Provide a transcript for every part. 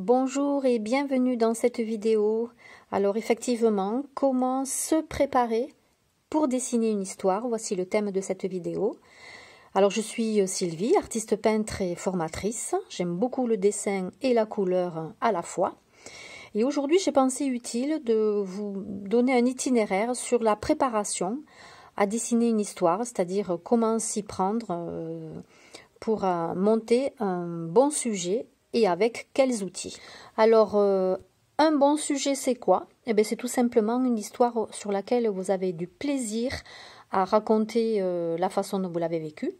Bonjour et bienvenue dans cette vidéo. Alors effectivement, comment se préparer pour dessiner une histoire Voici le thème de cette vidéo. Alors je suis euh, Sylvie, artiste peintre et formatrice. J'aime beaucoup le dessin et la couleur à la fois. Et aujourd'hui, j'ai pensé utile de vous donner un itinéraire sur la préparation à dessiner une histoire, c'est-à-dire comment s'y prendre euh, pour euh, monter un bon sujet et avec quels outils. Alors, euh, un bon sujet, c'est quoi eh bien, c'est tout simplement une histoire sur laquelle vous avez du plaisir à raconter euh, la façon dont vous l'avez vécu.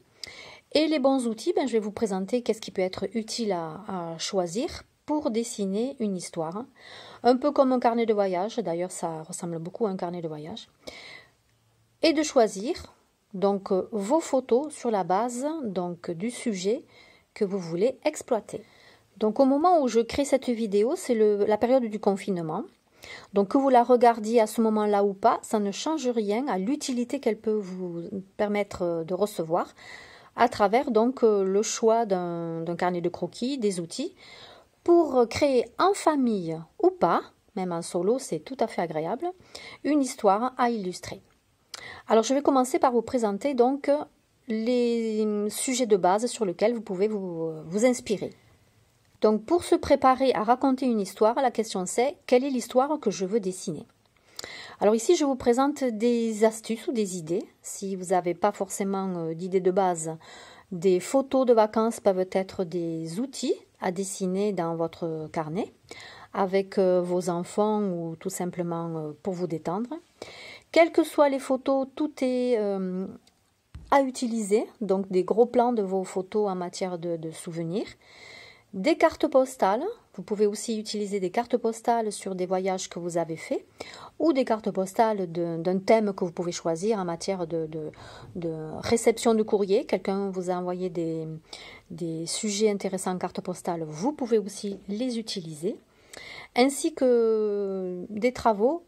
Et les bons outils, ben, je vais vous présenter qu'est-ce qui peut être utile à, à, choisir pour dessiner une histoire. Un peu comme un carnet de voyage, d'ailleurs ça ressemble beaucoup à un carnet de voyage. Et de choisir donc euh, vos photos sur la base donc du sujet que vous voulez exploiter. Donc au moment où je crée cette vidéo, c'est la période du confinement. Donc que vous la regardiez à ce moment-là ou pas, ça ne change rien à l'utilité qu'elle peut vous permettre euh, de recevoir à travers donc euh, le choix d'un carnet de croquis, des outils pour euh, créer en famille ou pas, même en solo, c'est tout à fait agréable, une histoire à illustrer. Alors je vais commencer par vous présenter donc les sujets de base sur lesquels vous pouvez vous inspirer. Donc pour se préparer à raconter une histoire, la question c'est quelle est l'histoire que je veux dessiner alors ici, je vous présente des astuces ou des idées. Si vous n'avez pas forcément euh, d'idées de base, des photos de vacances peuvent être des outils à dessiner dans votre carnet avec euh, vos enfants ou tout simplement euh, pour vous détendre. Quelles que soient les photos, tout est à utiliser, donc des gros plans de vos photos en matière de souvenirs des cartes postales. Vous pouvez aussi utiliser des cartes postales sur des voyages que vous avez faits ou des cartes postales d'un thème que vous pouvez choisir en matière de, réception de courrier. Quelqu'un vous a envoyé des, sujets intéressants en cartes postales. Vous pouvez aussi les utiliser. Ainsi que des travaux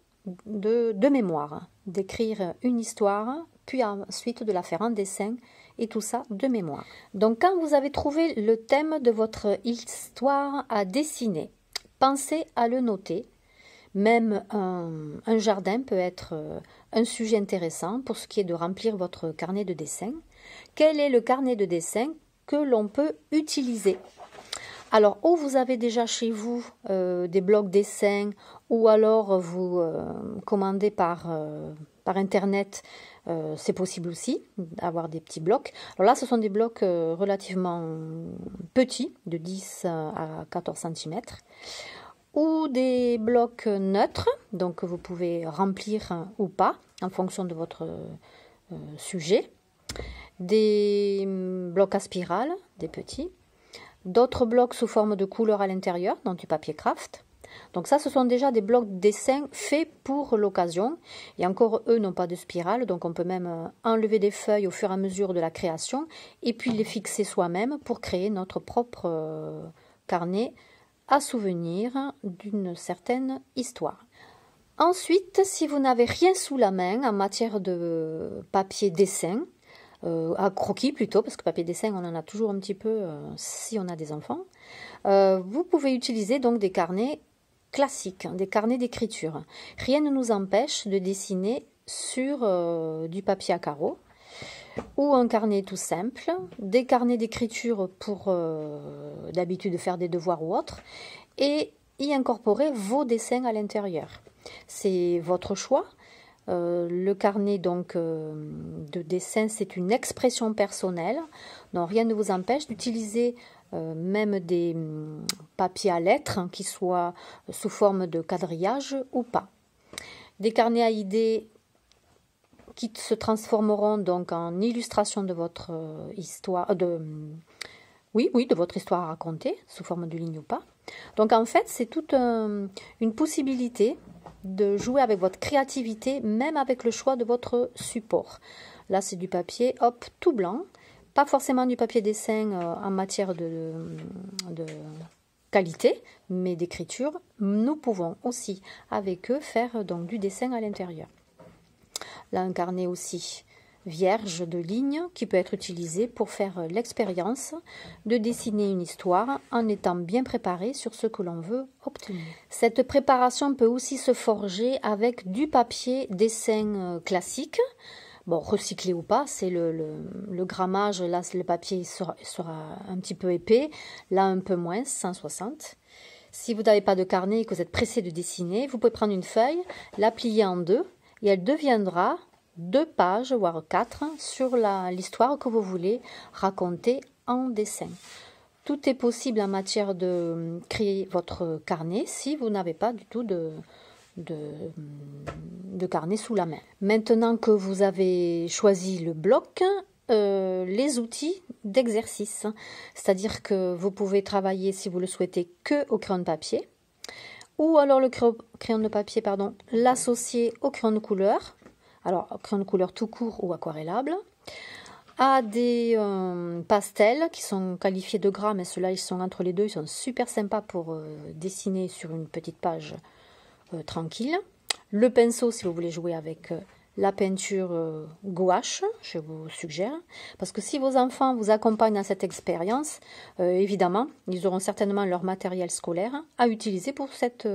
de, de mémoire, d'écrire une histoire, puis ensuite de la faire en dessin et tout ça de mémoire. Donc quand vous avez trouvé le thème de votre histoire à dessiner, pensez à le noter. Même un, jardin peut être euh, un sujet intéressant pour ce qui est de remplir votre carnet de dessin. Quel est le carnet de dessin que l'on peut utiliser alors, ou vous avez déjà chez vous euh, des blocs dessin, ou alors vous euh, commandez par, par internet, euh, c'est possible aussi d'avoir des petits blocs. Alors là, ce sont des blocs euh, relativement petits, de 10 à 14 cm, ou des blocs neutres, donc que vous pouvez remplir ou pas en fonction de votre euh, sujet. Des hum, blocs à spirale, des petits. D'autres blocs sous forme de couleurs à l'intérieur, dans du papier craft donc ça, ce sont déjà des blocs de dessin faits pour l'occasion. Et encore, eux n'ont pas de spirale, donc on peut même euh, enlever des feuilles au fur et à mesure de la création et puis les fixer soi-même pour créer notre propre euh, carnet à souvenir d'une certaine histoire. Ensuite, si vous n'avez rien sous la main en matière de papier dessin, euh, à croquis plutôt, parce que papier dessin, on en a toujours un petit peu si on a des enfants. vous pouvez utiliser donc des carnets classiques, des carnets d'écriture. Rien ne nous empêche de dessiner sur euh, du papier à carreaux ou un carnet tout simple, des carnets d'écriture pour euh, d'habitude faire des devoirs ou autre, et y incorporer vos dessins à l'intérieur. C'est votre choix. Euh, le carnet donc de dessin, c'est une expression personnelle. Donc rien ne vous empêche d'utiliser euh, même des hum, papiers à lettres, hein, qui soient sous forme de quadrillage ou pas. Des carnets à idées qui se transformeront donc en illustration de votre euh, histoire, euh, de, hum, oui, oui, de votre histoire à raconter, sous forme de ligne ou pas. Donc en fait, c'est toute une possibilité de jouer avec votre créativité, même avec le choix de votre support. Là, c'est du papier, hop, tout blanc pas forcément du papier dessin euh, en matière de, qualité, mais d'écriture, nous pouvons aussi avec eux faire donc du dessin à l'intérieur. Là, un carnet aussi vierge de lignes qui peut être utilisé pour faire l'expérience de dessiner une histoire en étant bien préparé sur ce que l'on veut obtenir. Cette préparation peut aussi se forger avec du papier dessin euh, classique, Bon, recyclé ou pas, c'est le, le, grammage. Là, le papier sera, sera, un petit peu épais, là un peu moins, 160. Si vous n'avez pas de carnet et que vous êtes pressé de dessiner, vous pouvez prendre une feuille, la plier en deux et elle deviendra deux pages, voire quatre, sur l'histoire que vous voulez raconter en dessin. Tout est possible en matière de créer votre carnet si vous n'avez pas du tout de, Hum, de, carnet sous la main. Maintenant que vous avez choisi le bloc, euh, les outils d'exercice. C'est-à-dire que vous pouvez travailler, si vous le souhaitez, que au crayon de papier. Ou alors le crayon de papier, pardon, l'associer au crayon de couleur. Alors, crayon de couleur tout court ou aquarellable. À des euh, pastels qui sont qualifiés de gras, mais ceux-là, ils sont entre les deux. Ils sont super sympas pour euh, dessiner sur une petite page euh, tranquille. Le pinceau, si vous voulez jouer avec euh, la peinture euh, gouache, je vous suggère, parce que si vos enfants vous accompagnent à cette expérience, évidemment, ils auront certainement leur matériel scolaire à utiliser pour cette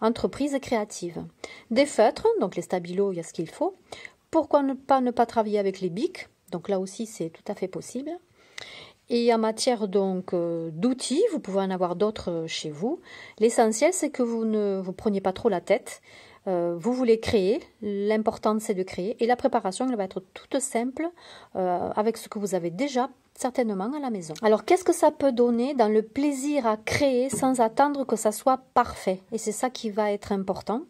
entreprise créative. Des feutres, donc les stabilos, il y a ce qu'il faut. Pourquoi ne pas, ne pas travailler avec les bics Donc là aussi, c'est tout à fait possible. Et en matière donc euh, d'outils, vous pouvez en avoir d'autres euh, chez vous. L'essentiel, c'est que vous ne vous preniez pas trop la tête. Euh, vous voulez créer, l'important c'est de créer. Et la préparation, elle va être toute simple avec ce que vous avez déjà certainement à la maison. Alors qu'est-ce que ça peut donner dans le plaisir à créer sans attendre que ça soit parfait Et c'est ça qui va être important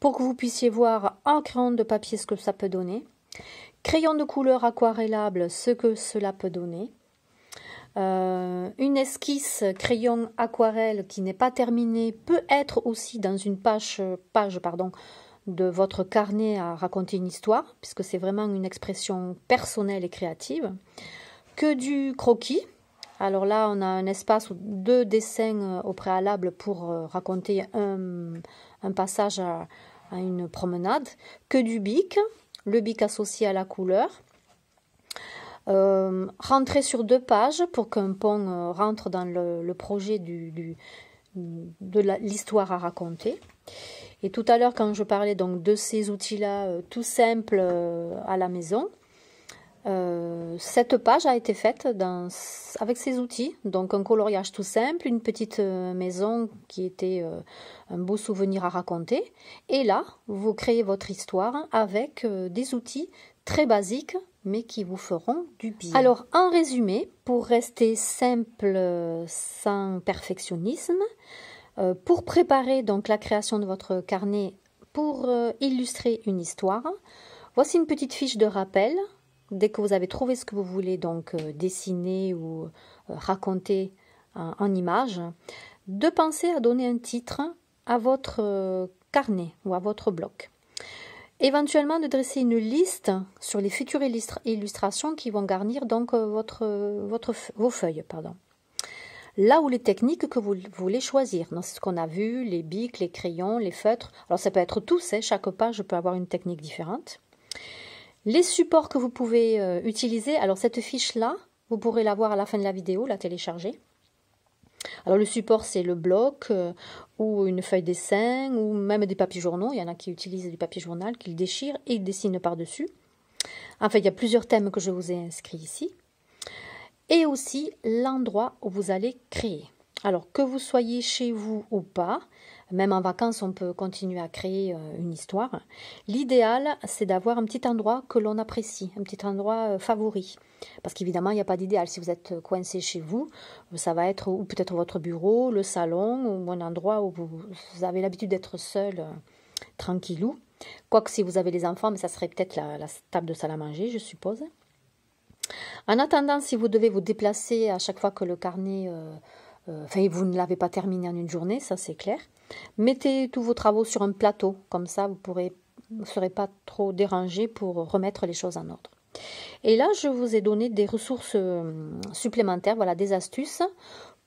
pour que vous puissiez voir en crayon de papier ce que ça peut donner. Crayon de couleur aquarellable, ce que cela peut donner euh, une esquisse crayon aquarelle qui n'est pas terminée peut être aussi dans une page, page pardon, de votre carnet à raconter une histoire, puisque c'est vraiment une expression personnelle et créative. Que du croquis. Alors là, on a un espace ou deux dessins euh, au préalable pour euh, raconter un, passage à une promenade. Que du bic, le bic associé à la couleur. Euh, rentrer sur deux pages pour qu'un pont euh, rentre dans le, projet du, de l'histoire à raconter. Et tout à l'heure, quand je parlais donc de ces outils-là, euh, tout simples à la maison, cette page a été faite avec ces outils. Donc un coloriage tout simple, une petite maison qui était un beau souvenir à raconter. Et là, vous créez votre histoire avec des outils très basiques mais qui vous feront du bien. Alors, en résumé, pour rester simple sans perfectionnisme, euh, pour préparer donc la création de votre carnet pour euh, illustrer une histoire, voici une petite fiche de rappel. Dès que vous avez trouvé ce que vous voulez donc euh, dessiner ou raconter en, en image, de penser à donner un titre à votre carnet ou à votre bloc éventuellement de dresser une liste sur les futures illustrations qui vont garnir donc euh, votre, euh, vos feuilles. Pardon. Là où les techniques que vous voulez choisir, c'est ce qu'on a vu, les bics, les crayons, les feutres. Alors ça peut être tous, hein. chaque page peut avoir une technique différente. Les supports que vous pouvez euh, utiliser, alors cette fiche-là, vous pourrez la voir à la fin de la vidéo, la télécharger. Alors le support, c'est le bloc euh, ou une feuille dessin ou même des papiers journaux. Il y en a qui utilisent du papier journal, qu'ils déchirent et ils dessinent par-dessus. Enfin, il y a plusieurs thèmes que je vous ai inscrits ici. Et aussi l'endroit où vous allez créer. Alors que vous soyez chez vous ou pas, même en vacances, on peut continuer à créer euh, une histoire. L'idéal, c'est d'avoir un petit endroit que l'on apprécie, un petit endroit euh, favori. Parce qu'évidemment, il n'y a pas d'idéal. Si vous êtes euh, coincé chez vous, ça va être ou peut-être votre bureau, le salon, ou un endroit où vous, avez l'habitude d'être seul, tranquillou. Quoique si vous avez les enfants, mais ça serait peut-être la, table de salle à manger, je suppose. En attendant, si vous devez vous déplacer à chaque fois que le carnet euh, vous ne l'avez pas terminé en une journée, ça c'est clair. Mettez tous vos travaux sur un plateau, comme ça vous ne serez pas trop dérangé pour remettre les choses en ordre. Et là, je vous ai donné des ressources euh, supplémentaires, voilà, des astuces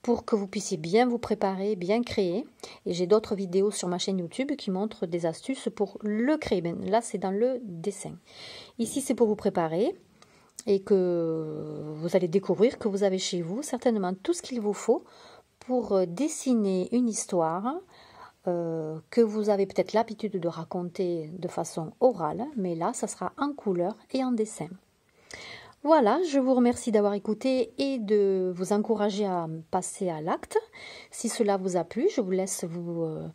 pour que vous puissiez bien vous préparer, bien créer. Et j'ai d'autres vidéos sur ma chaîne YouTube qui montrent des astuces pour le créer. Ben, là, c'est dans le dessin. Ici, c'est pour vous préparer et que vous allez découvrir que vous avez chez vous certainement tout ce qu'il vous faut pour euh, dessiner une histoire euh, que vous avez peut-être l'habitude de raconter de façon orale, mais là, ça sera en couleur et en dessin. Voilà, je vous remercie d'avoir écouté et de vous encourager à passer à l'acte. Si cela vous a plu, je vous laisse vous euh,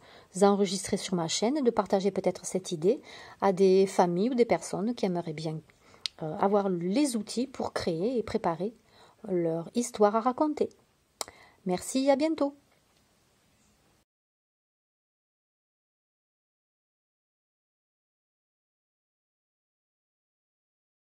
enregistrer sur ma chaîne, de partager peut-être cette idée à des familles ou des personnes qui aimeraient bien euh, avoir les outils pour créer et préparer leur histoire à raconter. Merci, à bientôt